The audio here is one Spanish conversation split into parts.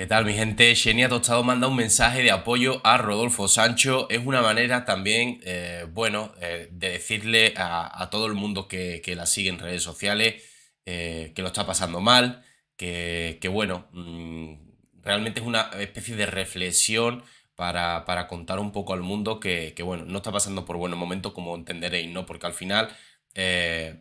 ¿Qué tal mi gente? Xenia Tostado manda un mensaje de apoyo a Rodolfo Sancho. Es una manera también, eh, bueno, eh, de decirle a, todo el mundo que, la sigue en redes sociales eh, que lo está pasando mal, que, bueno, mm, realmente es una especie de reflexión para, contar un poco al mundo que, que, bueno, no está pasando por buenos momentos como entenderéis, ¿no? Porque al final es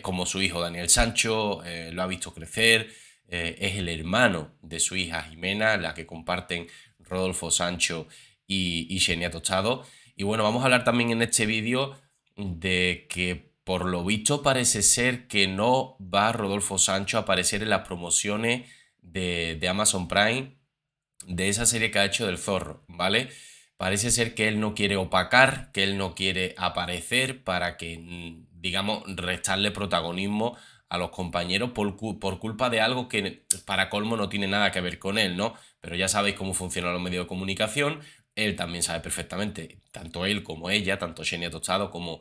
como su hijo Daniel Sancho, lo ha visto crecer eh, es el hermano de su hija Jimena, la que comparten Rodolfo Sancho y, y Xenia Tostado. Y bueno, vamos a hablar también en este vídeo de que por lo visto parece ser que no va Rodolfo Sancho a aparecer en las promociones de, de Amazon Prime de esa serie que ha hecho del zorro, ¿vale? Parece ser que él no quiere opacar, que él no quiere aparecer para que, mm, digamos, restarle protagonismo a los compañeros por, culpa de algo que para colmo no tiene nada que ver con él, ¿no? Pero ya sabéis cómo funcionan los medios de comunicación, él también sabe perfectamente, tanto él como ella, tanto Xenia Tostado como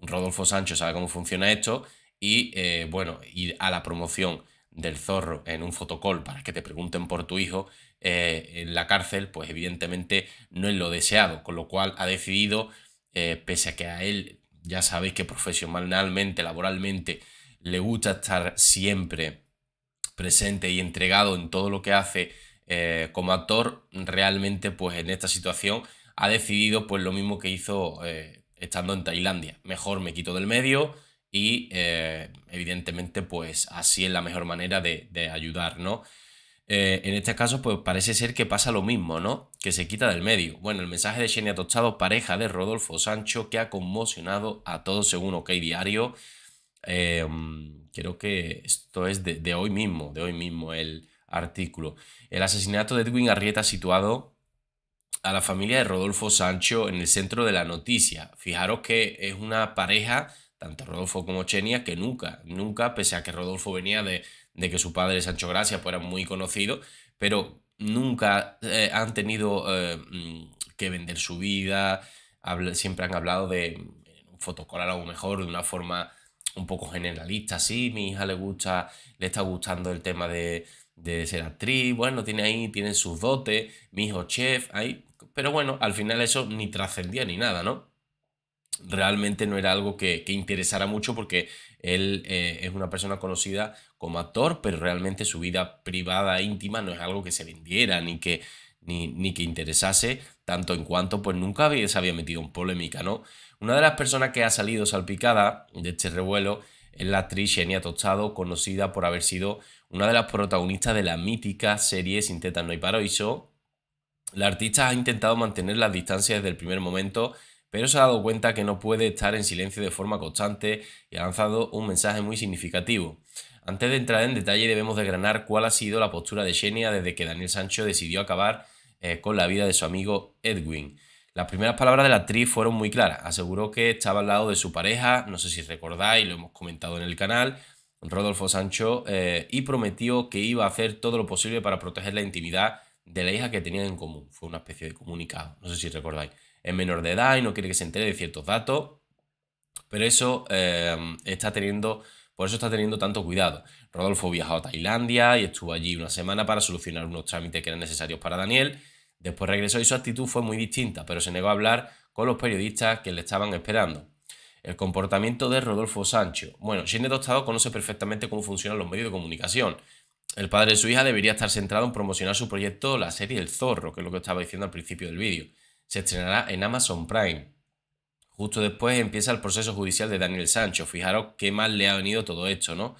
Rodolfo Sancho sabe cómo funciona esto y eh, bueno, ir a la promoción del zorro en un fotocol para que te pregunten por tu hijo eh, en la cárcel, pues evidentemente no es lo deseado, con lo cual ha decidido, eh, pese a que a él ya sabéis que profesionalmente, laboralmente, le gusta estar siempre presente y entregado en todo lo que hace eh, como actor, realmente pues en esta situación ha decidido pues lo mismo que hizo eh, estando en Tailandia. Mejor me quito del medio y eh, evidentemente pues así es la mejor manera de, ayudar, ¿no? en este caso pues parece ser que pasa lo mismo, ¿no? Que se quita del medio. Bueno, el mensaje de Xenia Tostado, pareja de Rodolfo Sancho, que ha conmocionado a todos según OK Diario. Em, creo que esto es de, hoy mismo, de hoy mismo el artículo. El asesinato de Edwin Arrieta situado a la familia de Rodolfo Sancho en el centro de la noticia. Fijaros que es una pareja, tanto Rodolfo como Chenia, que nunca, nunca, pese a que Rodolfo venía de, de que su padre Sancho Gracia fuera pues muy conocido, pero nunca eh, han tenido eh, mm, que vender su vida, siempre han hablado de fotocolar a mejor, de una forma un poco generalista, sí, mi hija le gusta, le está gustando el tema de, de ser actriz, bueno, tiene ahí, tiene sus dotes, mi hijo chef, ahí, pero bueno, al final eso ni trascendía ni nada, ¿no? Realmente no era algo que, interesara mucho porque él eh, es una persona conocida como actor, pero realmente su vida privada, íntima, no es algo que se vendiera ni que, ni, ni que interesase tanto en cuanto pues nunca se había metido en polémica, ¿no? Una de las personas que ha salido salpicada de este revuelo es la actriz Xenia Tostado, conocida por haber sido una de las protagonistas de la mítica serie Sin No hay Paraíso. La artista ha intentado mantener las distancias desde el primer momento, pero se ha dado cuenta que no puede estar en silencio de forma constante y ha lanzado un mensaje muy significativo. Antes de entrar en detalle debemos desgranar cuál ha sido la postura de Xenia desde que Daniel Sancho decidió acabar eh, con la vida de su amigo Edwin. Las primeras palabras de la actriz fueron muy claras. Aseguró que estaba al lado de su pareja, no sé si recordáis, lo hemos comentado en el canal, Rodolfo Sancho, eh, y prometió que iba a hacer todo lo posible para proteger la intimidad de la hija que tenían en común. Fue una especie de comunicado, no sé si recordáis. Es menor de edad y no quiere que se entere de ciertos datos, pero eso eh, está teniendo, por eso está teniendo tanto cuidado. Rodolfo viajó a Tailandia y estuvo allí una semana para solucionar unos trámites que eran necesarios para Daniel Después regresó y su actitud fue muy distinta, pero se negó a hablar con los periodistas que le estaban esperando. El comportamiento de Rodolfo Sancho. Bueno, de Tostado conoce perfectamente cómo funcionan los medios de comunicación. El padre de su hija debería estar centrado en promocionar su proyecto, la serie El Zorro, que es lo que estaba diciendo al principio del vídeo. Se estrenará en Amazon Prime. Justo después empieza el proceso judicial de Daniel Sancho. Fijaros qué mal le ha venido todo esto, ¿no?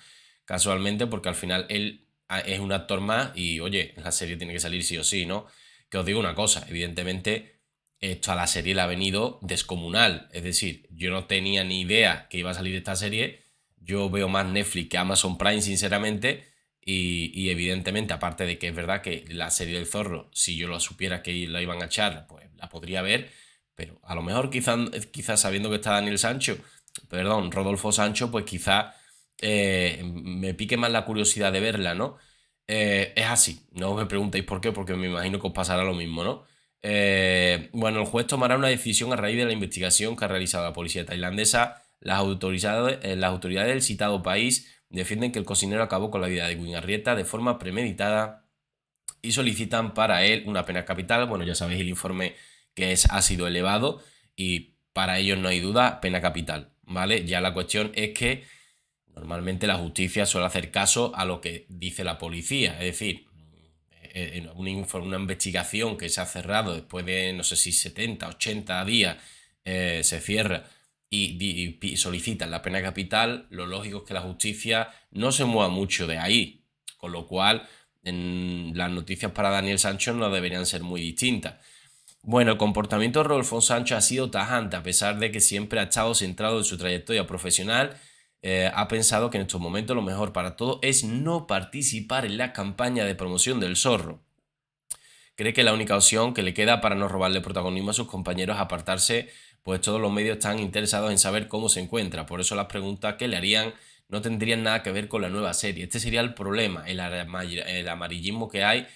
Casualmente, porque al final él ah, es un actor más y, oye, la serie tiene que salir sí o sí, ¿no? Que os digo una cosa, evidentemente esto a la serie le ha venido descomunal. Es decir, yo no tenía ni idea que iba a salir esta serie. Yo veo más Netflix que Amazon Prime, sinceramente. Y, evidentemente, aparte de que es verdad que la serie del zorro, si yo lo supiera que la iban a echar, pues la podría ver. Pero a lo mejor quizás quizá sabiendo que está Daniel Sancho, perdón, Rodolfo Sancho, pues quizá eh, me pique más la curiosidad de verla, ¿no? Eh, es así. No me preguntéis por qué, porque me imagino que os pasará lo mismo, ¿no? Eh, bueno, el juez tomará una decisión a raíz de la investigación que ha realizado la policía tailandesa. Las, eh, las autoridades del citado país defienden que el cocinero acabó con la vida de Arrieta de forma premeditada y solicitan para él una pena capital. Bueno, ya sabéis el informe que es, ha sido elevado y para ellos no hay duda, pena capital, ¿vale? Ya la cuestión es que Normalmente la justicia suele hacer caso a lo que dice la policía, es decir, eh, eh, en una, investigación que se ha cerrado después de, no sé si 70, 80 días, eh, se cierra y, solicitan la pena capital, lo lógico es que la justicia no se mueva mucho de ahí, con lo cual en, las noticias para Daniel Sancho no deberían ser muy distintas. Bueno, el comportamiento de Rodolfo Sancho ha sido tajante, a pesar de que siempre ha estado centrado en su trayectoria profesional, eh, ha pensado que en estos momentos lo mejor para todo es no participar en la campaña de promoción del zorro. Cree que la única opción que le queda para no robarle protagonismo a sus compañeros es apartarse, pues todos los medios están interesados en saber cómo se encuentra. Por eso las preguntas que le harían no tendrían nada que ver con la nueva serie. Este sería el problema, el, amarillismo que hay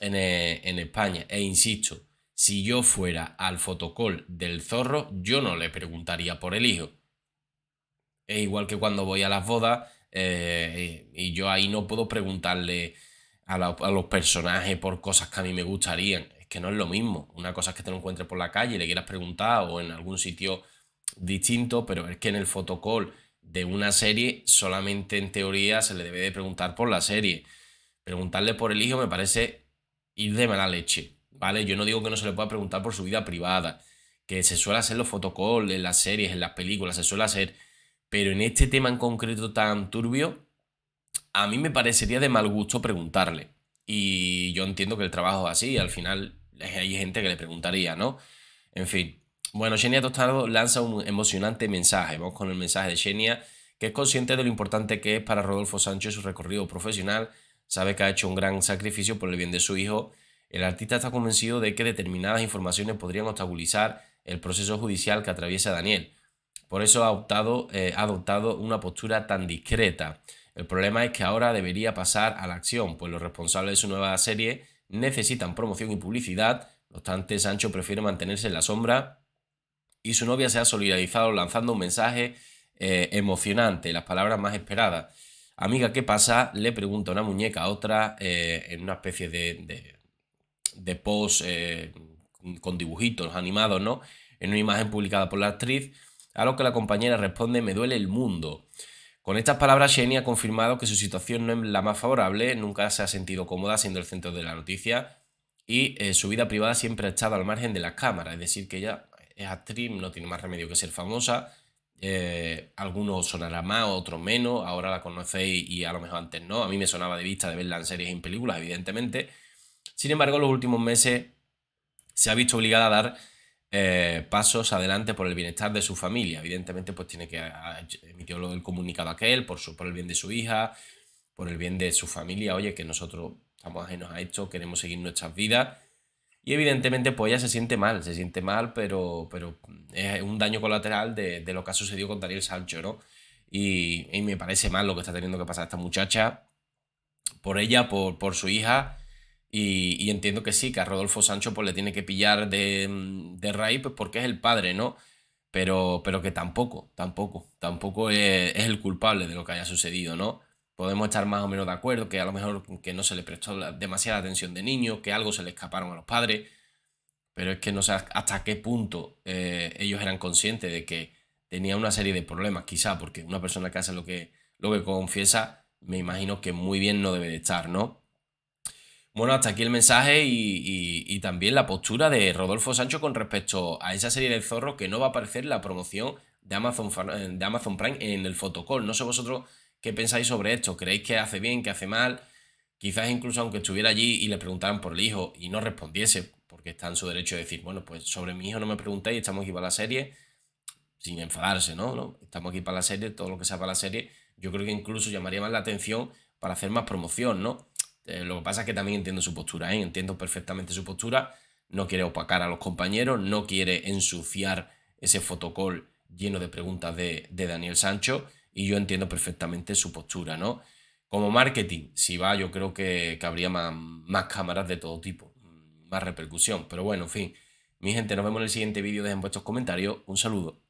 en, eh, en España. E insisto, si yo fuera al fotocol del zorro, yo no le preguntaría por el hijo. Es igual que cuando voy a las bodas eh, y yo ahí no puedo preguntarle a, los personajes por cosas que a mí me gustarían. Es que no es lo mismo. Una cosa es que te lo encuentres por la calle y le quieras preguntar o en algún sitio distinto, pero es que en el fotocall de una serie solamente en teoría se le debe de preguntar por la serie. Preguntarle por el hijo me parece ir de mala leche, ¿vale? Yo no digo que no se le pueda preguntar por su vida privada, que se suele hacer los fotocalls en las series, en las películas, se suele hacer pero en este tema en concreto tan turbio, a mí me parecería de mal gusto preguntarle. Y yo entiendo que el trabajo es así, al final hay gente que le preguntaría, ¿no? En fin. Bueno, Xenia Tostado lanza un emocionante mensaje. Vamos con el mensaje de Xenia, que es consciente de lo importante que es para Rodolfo Sánchez su recorrido profesional. Sabe que ha hecho un gran sacrificio por el bien de su hijo. El artista está convencido de que determinadas informaciones podrían obstaculizar el proceso judicial que atraviesa Daniel. Por eso eh, ha, adoptado una postura tan discreta. El problema es que ahora debería pasar a la acción, pues los responsables de su nueva serie necesitan promoción y publicidad. No obstante, Sancho prefiere mantenerse en la sombra y su novia se ha solidarizado lanzando un mensaje eh, emocionante, las palabras más esperadas. Amiga, ¿qué pasa? Le pregunta una muñeca a otra eh, en una especie de, de, post con dibujitos animados, ¿no? En una imagen publicada por la actriz a lo que la compañera responde me duele el mundo. Con estas palabras, Jenny ha confirmado que su situación no es la más favorable, nunca se ha sentido cómoda siendo el centro de la noticia y eh, su vida privada siempre ha estado al margen de las cámaras, es decir, que ella es actriz, no tiene más remedio que ser famosa. Eh, algunos sonará más, otros menos, ahora la conocéis y a lo mejor antes no. A mí me sonaba de vista de verla en series y en películas, evidentemente. Sin embargo, en los últimos meses se ha visto obligada a dar eh, pasos adelante por el bienestar de su familia. Evidentemente, pues tiene que emitir el comunicado aquel por, su, por el bien de su hija, por el bien de su familia. Oye, que nosotros estamos ajenos a esto, queremos seguir nuestras vidas. Y evidentemente, pues ella se siente mal, se siente mal, pero, pero es un daño colateral de, lo que ha sucedido con Daniel Sancho, Y, me parece mal lo que está teniendo que pasar esta muchacha por ella, por, por su hija y, entiendo que sí, que a Rodolfo Sancho pues, le tiene que pillar de, mm, raíz pues, porque es el padre, ¿no? Pero, pero que tampoco, tampoco, tampoco es, el culpable de lo que haya sucedido, ¿no? Podemos estar más o menos de acuerdo que a lo mejor que no se le prestó demasiada atención de niño, que algo se le escaparon a los padres, pero es que no sé hasta qué punto eh, ellos eran conscientes de que tenía una serie de problemas, quizá, porque una persona que hace lo que, lo que confiesa, me imagino que muy bien no debe de estar, ¿no? Bueno, hasta aquí el mensaje y, también la postura de Rodolfo Sancho con respecto a esa serie del zorro que no va a aparecer la promoción de Amazon, eh, de Amazon Prime en el fotocall. No sé vosotros qué pensáis sobre esto. ¿Creéis que hace bien, que hace mal? Quizás incluso aunque estuviera allí y le preguntaran por el hijo y no respondiese, porque está en su derecho de decir, bueno, pues sobre mi hijo no me preguntéis, estamos aquí para la serie, sin enfadarse, ¿no? ¿no? Estamos aquí para la serie, todo lo que sea para la serie. Yo creo que incluso llamaría más la atención para hacer más promoción, ¿no? Este, lo que pasa es que también entiendo su postura, ¿eh? entiendo perfectamente su postura. No quiere opacar a los compañeros, no quiere ensuciar ese fotocol lleno de preguntas de, Daniel Sancho y yo entiendo perfectamente su postura, ¿no? Como marketing, si va, yo creo que, habría más, más cámaras de todo tipo, más repercusión. Pero bueno, en fin, mi gente, nos vemos en el siguiente vídeo. Dejen vuestros comentarios. Un saludo.